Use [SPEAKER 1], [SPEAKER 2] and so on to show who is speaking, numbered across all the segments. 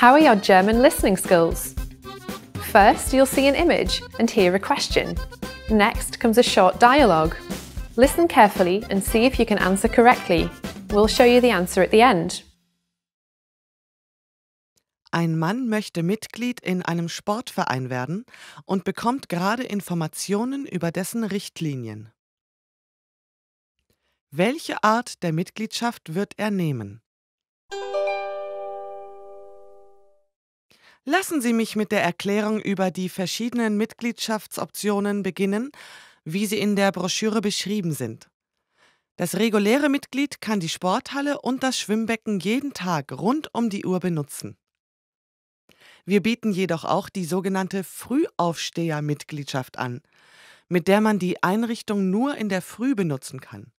[SPEAKER 1] How are your German listening skills? First, you'll see an image and hear a question. Next comes a short dialogue. Listen carefully and see if you can answer correctly. We'll show you the answer at the end. Ein Mann möchte Mitglied in einem Sportverein werden und bekommt gerade Informationen über dessen Richtlinien. Welche Art der Mitgliedschaft wird er nehmen? Lassen Sie mich mit der Erklärung über die verschiedenen Mitgliedschaftsoptionen beginnen, wie sie in der Broschüre beschrieben sind. Das reguläre Mitglied kann die Sporthalle und das Schwimmbecken jeden Tag rund um die Uhr benutzen. Wir bieten jedoch auch die sogenannte Frühaufsteher-Mitgliedschaft an, mit der man die Einrichtung nur in der Früh benutzen kann.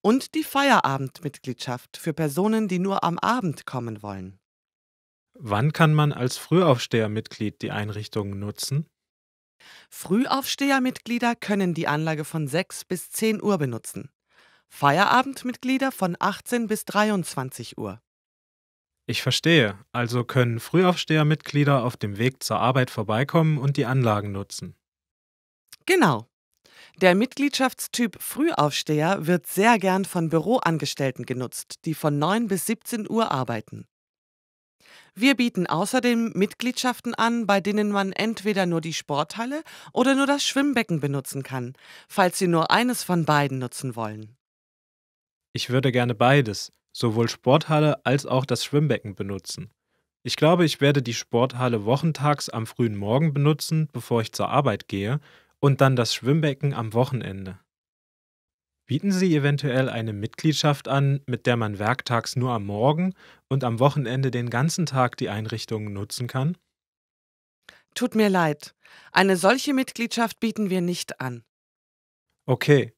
[SPEAKER 1] Und die Feierabendmitgliedschaft für Personen, die nur am Abend kommen wollen.
[SPEAKER 2] Wann kann man als Frühaufstehermitglied die Einrichtung nutzen?
[SPEAKER 1] Frühaufstehermitglieder können die Anlage von 6 bis 10 Uhr benutzen. Feierabendmitglieder von 18 bis 23
[SPEAKER 2] Uhr. Ich verstehe. Also können Frühaufstehermitglieder auf dem Weg zur Arbeit vorbeikommen und die Anlagen nutzen.
[SPEAKER 1] Genau. Der Mitgliedschaftstyp Frühaufsteher wird sehr gern von Büroangestellten genutzt, die von 9 bis 17 Uhr arbeiten. Wir bieten außerdem Mitgliedschaften an, bei denen man entweder nur die Sporthalle oder nur das Schwimmbecken benutzen kann, falls Sie nur eines von beiden nutzen wollen.
[SPEAKER 2] Ich würde gerne beides, sowohl Sporthalle als auch das Schwimmbecken benutzen. Ich glaube, ich werde die Sporthalle wochentags am frühen Morgen benutzen, bevor ich zur Arbeit gehe, und dann das Schwimmbecken am Wochenende. Bieten Sie eventuell eine Mitgliedschaft an, mit der man werktags nur am Morgen und am Wochenende den ganzen Tag die Einrichtungen nutzen kann?
[SPEAKER 1] Tut mir leid, eine solche Mitgliedschaft bieten wir nicht
[SPEAKER 2] an. Okay,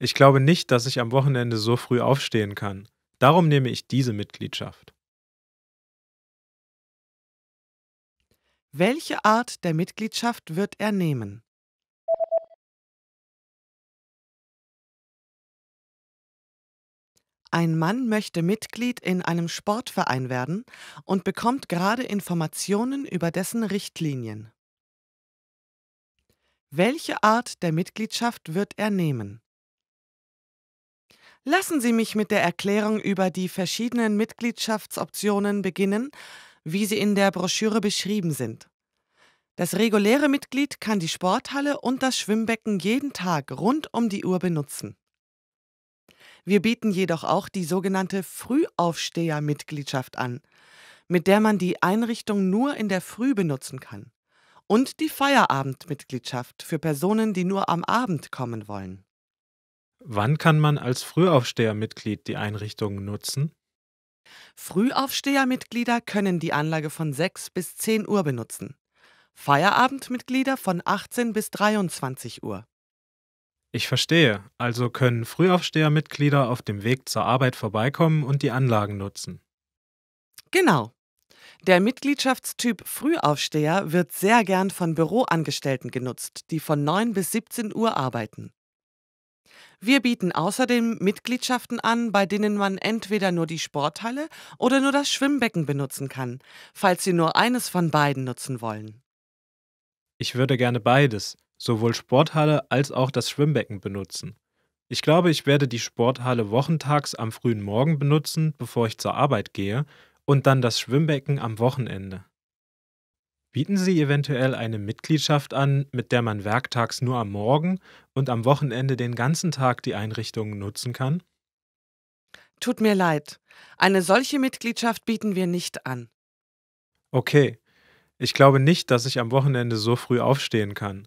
[SPEAKER 2] ich glaube nicht, dass ich am Wochenende so früh aufstehen kann. Darum nehme ich diese Mitgliedschaft.
[SPEAKER 1] Welche Art der Mitgliedschaft wird er nehmen? Ein Mann möchte Mitglied in einem Sportverein werden und bekommt gerade Informationen über dessen Richtlinien. Welche Art der Mitgliedschaft wird er nehmen? Lassen Sie mich mit der Erklärung über die verschiedenen Mitgliedschaftsoptionen beginnen, wie sie in der Broschüre beschrieben sind. Das reguläre Mitglied kann die Sporthalle und das Schwimmbecken jeden Tag rund um die Uhr benutzen. Wir bieten jedoch auch die sogenannte Frühaufsteher-Mitgliedschaft an, mit der man die Einrichtung nur in der Früh benutzen kann. Und die Feierabendmitgliedschaft für Personen, die nur am Abend kommen wollen.
[SPEAKER 2] Wann kann man als Frühaufstehermitglied die Einrichtung nutzen?
[SPEAKER 1] Frühaufstehermitglieder können die Anlage von
[SPEAKER 2] 6 bis
[SPEAKER 1] 10 Uhr benutzen. Feierabendmitglieder von 18 bis 23
[SPEAKER 2] Uhr. Ich verstehe, also können Frühaufstehermitglieder auf dem Weg zur Arbeit vorbeikommen und die Anlagen nutzen. Genau. Der
[SPEAKER 1] Mitgliedschaftstyp Frühaufsteher wird sehr gern von Büroangestellten genutzt, die von 9 bis 17 Uhr arbeiten. Wir bieten außerdem Mitgliedschaften an, bei denen man entweder nur die Sporthalle oder nur das Schwimmbecken benutzen kann, falls Sie nur eines von beiden nutzen wollen.
[SPEAKER 2] Ich würde gerne beides, sowohl Sporthalle als auch das Schwimmbecken benutzen. Ich glaube, ich werde die Sporthalle wochentags am frühen Morgen benutzen, bevor ich zur Arbeit gehe, und dann das Schwimmbecken am Wochenende. Bieten Sie eventuell eine Mitgliedschaft an, mit der man werktags nur am Morgen und am Wochenende den ganzen Tag die Einrichtungen nutzen kann? Tut mir
[SPEAKER 1] leid, eine solche Mitgliedschaft bieten wir nicht an.
[SPEAKER 2] Okay, ich glaube nicht, dass ich am Wochenende so früh aufstehen kann.